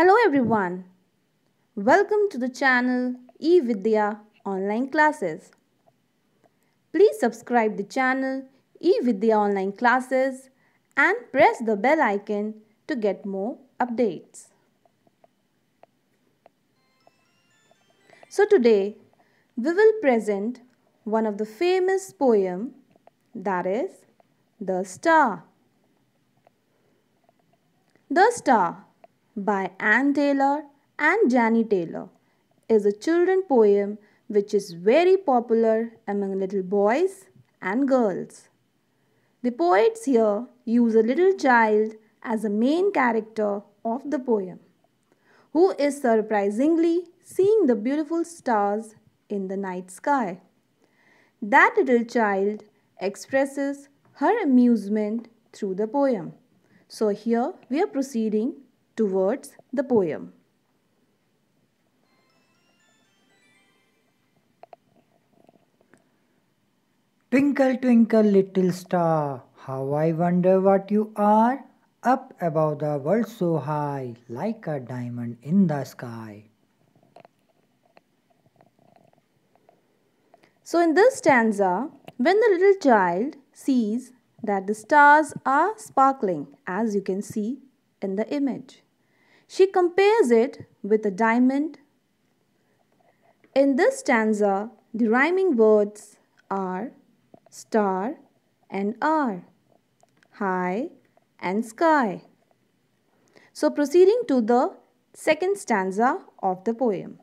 Hello everyone. Welcome to the channel eVidya Online Classes. Please subscribe the channel eVidya Online Classes and press the bell icon to get more updates. So today we will present one of the famous poem that is The Star. The Star by Ann Taylor and Janie Taylor is a children poem which is very popular among little boys and girls. The poets here use a little child as a main character of the poem, who is surprisingly seeing the beautiful stars in the night sky. That little child expresses her amusement through the poem. So here we are proceeding towards the poem. Twinkle, twinkle, little star, how I wonder what you are, up above the world so high, like a diamond in the sky. So, in this stanza, when the little child sees that the stars are sparkling, as you can see in the image. She compares it with a diamond. In this stanza, the rhyming words are star and are, high and sky. So proceeding to the second stanza of the poem.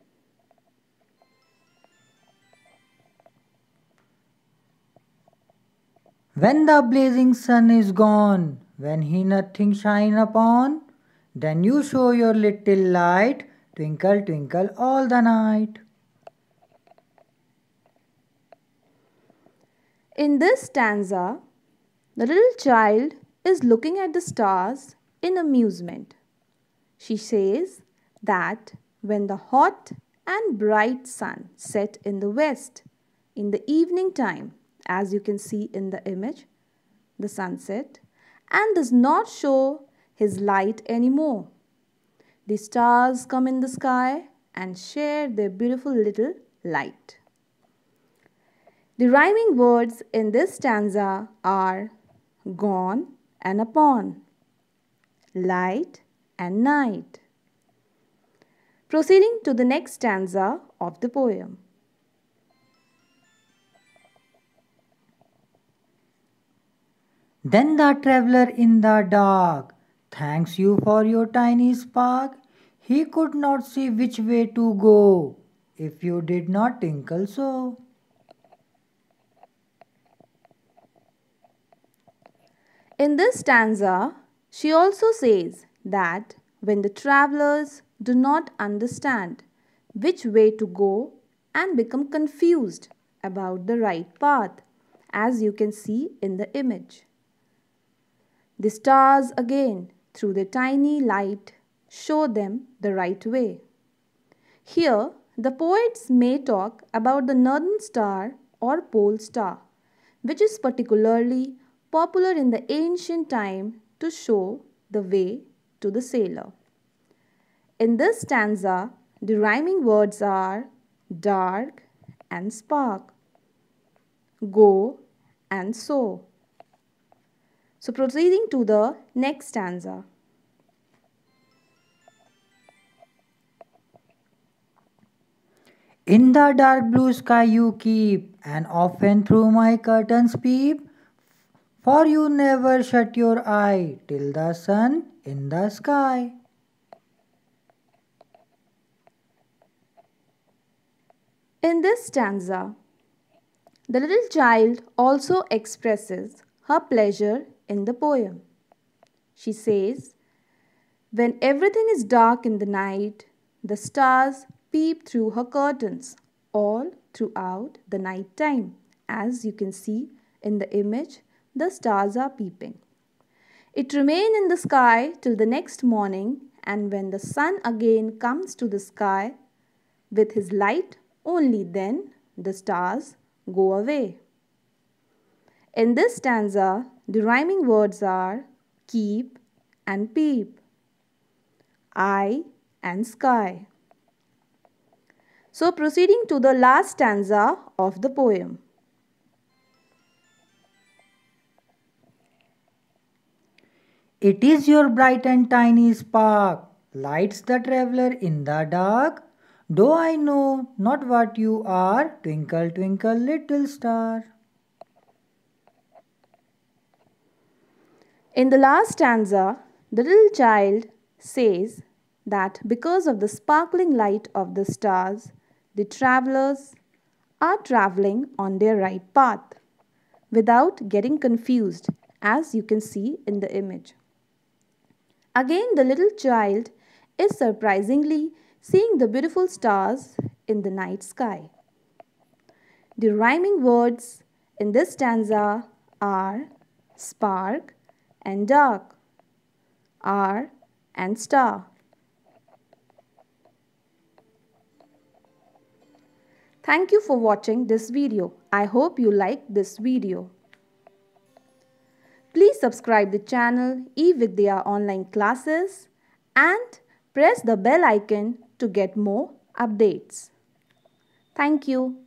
When the blazing sun is gone, when he nothing shine upon, then you show your little light, twinkle, twinkle all the night. In this stanza, the little child is looking at the stars in amusement. She says that when the hot and bright sun set in the west, in the evening time, as you can see in the image, the sunset, and does not show his light anymore. The stars come in the sky and share their beautiful little light. The rhyming words in this stanza are gone and upon, light and night. Proceeding to the next stanza of the poem. Then the traveler in the dark Thanks you for your tiny spark. He could not see which way to go if you did not tinkle so. In this stanza, she also says that when the travelers do not understand which way to go and become confused about the right path, as you can see in the image. The stars again through the tiny light show them the right way. Here, the poets may talk about the northern star or pole star, which is particularly popular in the ancient time to show the way to the sailor. In this stanza, the rhyming words are dark and spark, go and sow. So proceeding to the next stanza. In the dark blue sky you keep, and often through my curtains peep, for you never shut your eye till the sun in the sky. In this stanza, the little child also expresses her pleasure in the poem. She says, When everything is dark in the night, the stars peep through her curtains all throughout the night time. As you can see in the image, the stars are peeping. It remains in the sky till the next morning, and when the sun again comes to the sky with his light, only then the stars go away. In this stanza, the rhyming words are keep and peep, eye and sky. So proceeding to the last stanza of the poem. It is your bright and tiny spark, lights the traveler in the dark. Though I know not what you are, twinkle, twinkle, little star. In the last stanza, the little child says that because of the sparkling light of the stars, the travelers are traveling on their right path without getting confused, as you can see in the image. Again, the little child is surprisingly seeing the beautiful stars in the night sky. The rhyming words in this stanza are spark, and dark, R and star. Thank you for watching this video. I hope you like this video. Please subscribe the channel eVidya online classes and press the bell icon to get more updates. Thank you.